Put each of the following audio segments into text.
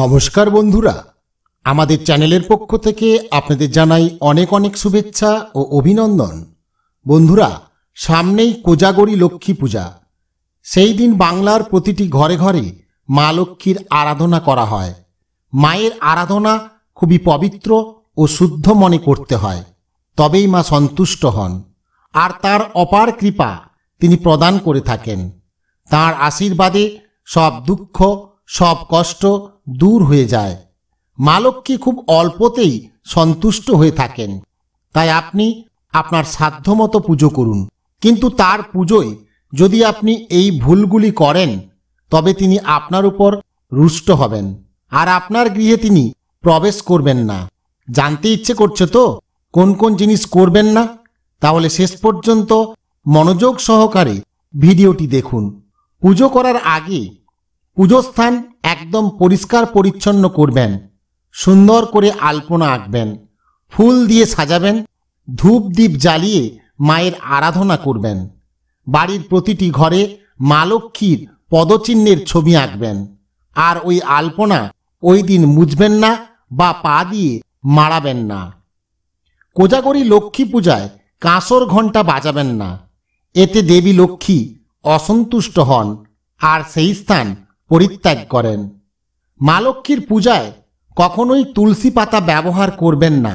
নমস্কার বন্ধুরা আমাদের চ্যানেলের পক্ষ থেকে আপনাদের জানাই অনেক অনেক শুভেচ্ছা ও অভিনন্দন বন্ধুরা সামনেই কোজাগরি লক্ষ্মী পূজা সেই দিন বাংলার প্রতিটি ঘরে ঘরে মা লক্ষ্মীর আরাধনা করা হয় মায়ের আরাধনা খুবই পবিত্র ও শুদ্ধ মনে করতে হয় তবেই মা সন্তুষ্ট হন আর তার অপার কৃপা তিনি প্রদান করে থাকেন তার আশীর্বাদে সব দুঃখ সব কষ্ট দূর হয়ে যায় মালক্যী খুব অল্পতেই সন্তুষ্ট হয়ে থাকেন তাই আপনি আপনার সাধ্যমতো পুজো করুন কিন্তু তার পুজোয় যদি আপনি এই ভুলগুলি করেন তবে তিনি আপনার উপর রুষ্ট হবেন আর আপনার গৃহে তিনি প্রবেশ করবেন না জানতে ইচ্ছে করছে তো কোন কোন জিনিস করবেন না তাহলে শেষ পর্যন্ত মনোযোগ সহকারে ভিডিওটি দেখুন পুজো করার আগে পুজোস্থান একদম পরিষ্কার পরিচ্ছন্ন করবেন সুন্দর করে আলপনা আঁকবেন ফুল দিয়ে সাজাবেন ধূপ দ্বীপ জ্বালিয়ে মায়ের আরাধনা করবেন বাড়ির প্রতিটি ঘরে মা লক্ষ্মীর পদচিহ্নের ছবি আঁকবেন আর ওই আলপনা ওই দিন মুছবেন না বা পা দিয়ে মারাবেন না কোজাগরি লক্ষ্মী পূজায় কাঁসর ঘণ্টা বাজাবেন না এতে দেবী লক্ষ্মী অসন্তুষ্ট হন আর সেই স্থান পরিত্যাগ করেন মা লক্ষ্মীর পূজায় কখনোই তুলসী পাতা ব্যবহার করবেন না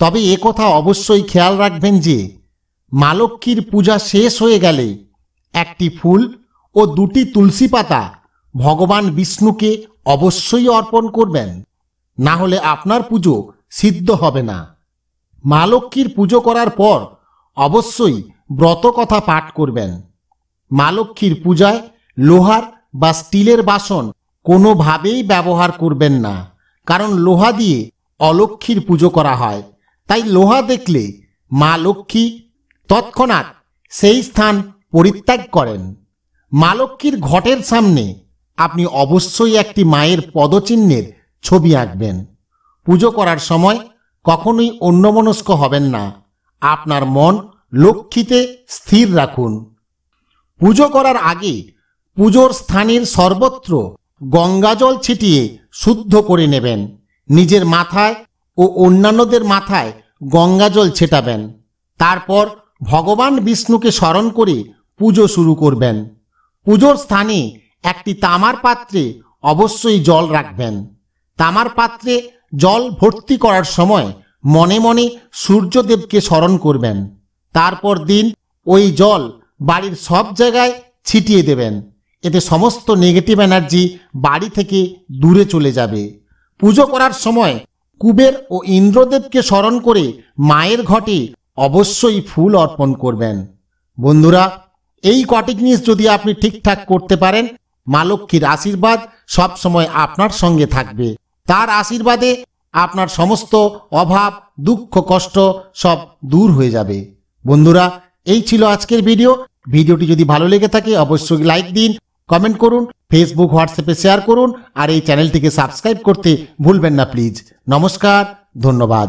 তবে কথা অবশ্যই খেয়াল রাখবেন যে মা লক্ষ্মীর পূজা শেষ হয়ে গেলে একটি ফুল ও দুটি তুলসী পাতা ভগবান বিষ্ণুকে অবশ্যই অর্পণ করবেন না হলে আপনার পুজো সিদ্ধ হবে না মা লক্ষ্মীর পুজো করার পর অবশ্যই ব্রত কথা পাঠ করবেন মা লক্ষ্মীর পূজায় লোহার বা স্টিলের বাসন কোনোভাবেই ব্যবহার করবেন না কারণ লোহা দিয়ে অলক্ষীর পুজো করা হয় তাই লোহা দেখলে মা লক্ষ্মী তৎক্ষণাৎ সেই স্থান পরিত্যাগ করেন মা লক্ষ্মীর ঘটের সামনে আপনি অবশ্যই একটি মায়ের পদচিহ্নের ছবি আঁকবেন পুজো করার সময় কখনোই অন্যমনস্ক হবেন না আপনার মন লক্ষ্মীতে স্থির রাখুন পুজো করার আগে পুজোর স্থানের সর্বত্র গঙ্গাজল ছিটিয়ে শুদ্ধ করে নেবেন নিজের মাথায় ও অন্যান্যদের মাথায় গঙ্গাজল ছেটাবেন তারপর ভগবান বিষ্ণুকে স্মরণ করে পুজো শুরু করবেন পুজোর স্থানে একটি তামার পাত্রে অবশ্যই জল রাখবেন তামার পাত্রে জল ভর্তি করার সময় মনে মনে সূর্যদেবকে স্মরণ করবেন তারপর দিন ওই জল বাড়ির সব জায়গায় ছিটিয়ে দেবেন এতে সমস্ত নেগেটিভ এনার্জি বাড়ি থেকে দূরে চলে যাবে পুজো করার সময় কুবের ও ইন্দ্রদেবকে স্মরণ করে মায়ের ঘটে অবশ্যই ফুল অর্পণ করবেন বন্ধুরা এই কটি জিনিস যদি আপনি ঠিকঠাক করতে পারেন মা লক্ষ্মীর আশীর্বাদ সবসময় আপনার সঙ্গে থাকবে তার আশীর্বাদে আপনার সমস্ত অভাব দুঃখ কষ্ট সব দূর হয়ে যাবে বন্ধুরা এই ছিল আজকের ভিডিও ভিডিওটি যদি ভালো লেগে থাকে অবশ্যই লাইক দিন কমেন্ট করুন ফেসবুক হোয়াটসঅ্যাপে শেয়ার করুন আর এই চ্যানেলটিকে সাবস্ক্রাইব করতে ভুলবেন না প্লিজ নমস্কার ধন্যবাদ